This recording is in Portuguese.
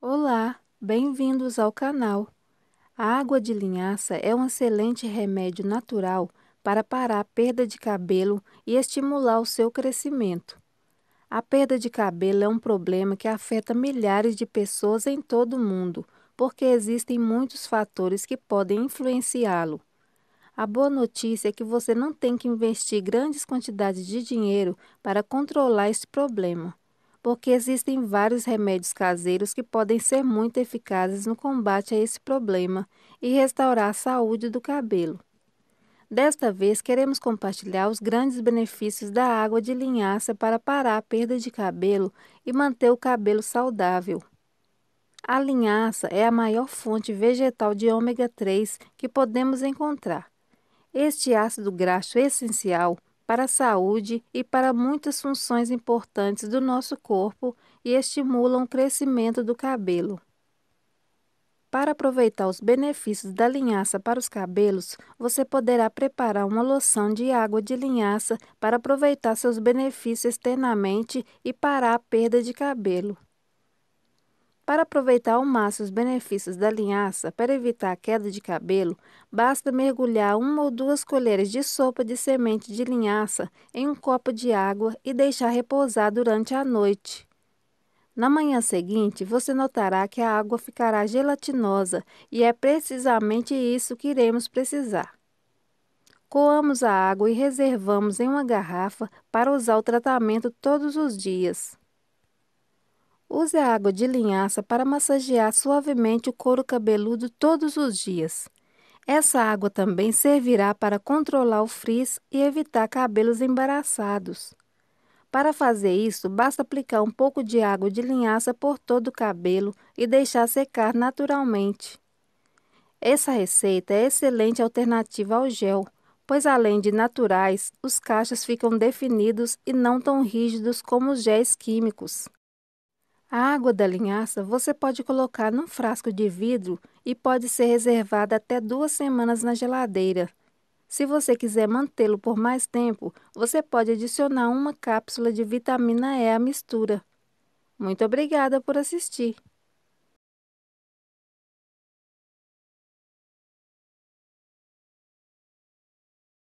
Olá, bem-vindos ao canal. A água de linhaça é um excelente remédio natural para parar a perda de cabelo e estimular o seu crescimento. A perda de cabelo é um problema que afeta milhares de pessoas em todo o mundo, porque existem muitos fatores que podem influenciá-lo. A boa notícia é que você não tem que investir grandes quantidades de dinheiro para controlar esse problema porque existem vários remédios caseiros que podem ser muito eficazes no combate a esse problema e restaurar a saúde do cabelo. Desta vez, queremos compartilhar os grandes benefícios da água de linhaça para parar a perda de cabelo e manter o cabelo saudável. A linhaça é a maior fonte vegetal de ômega 3 que podemos encontrar. Este ácido graxo é essencial para a saúde e para muitas funções importantes do nosso corpo e estimulam o crescimento do cabelo. Para aproveitar os benefícios da linhaça para os cabelos, você poderá preparar uma loção de água de linhaça para aproveitar seus benefícios externamente e parar a perda de cabelo. Para aproveitar ao máximo os benefícios da linhaça, para evitar a queda de cabelo, basta mergulhar uma ou duas colheres de sopa de semente de linhaça em um copo de água e deixar repousar durante a noite. Na manhã seguinte, você notará que a água ficará gelatinosa e é precisamente isso que iremos precisar. Coamos a água e reservamos em uma garrafa para usar o tratamento todos os dias. Use a água de linhaça para massagear suavemente o couro cabeludo todos os dias. Essa água também servirá para controlar o frizz e evitar cabelos embaraçados. Para fazer isso, basta aplicar um pouco de água de linhaça por todo o cabelo e deixar secar naturalmente. Essa receita é excelente alternativa ao gel, pois além de naturais, os cachos ficam definidos e não tão rígidos como os géis químicos. A água da linhaça você pode colocar num frasco de vidro e pode ser reservada até duas semanas na geladeira. Se você quiser mantê-lo por mais tempo, você pode adicionar uma cápsula de vitamina E à mistura. Muito obrigada por assistir!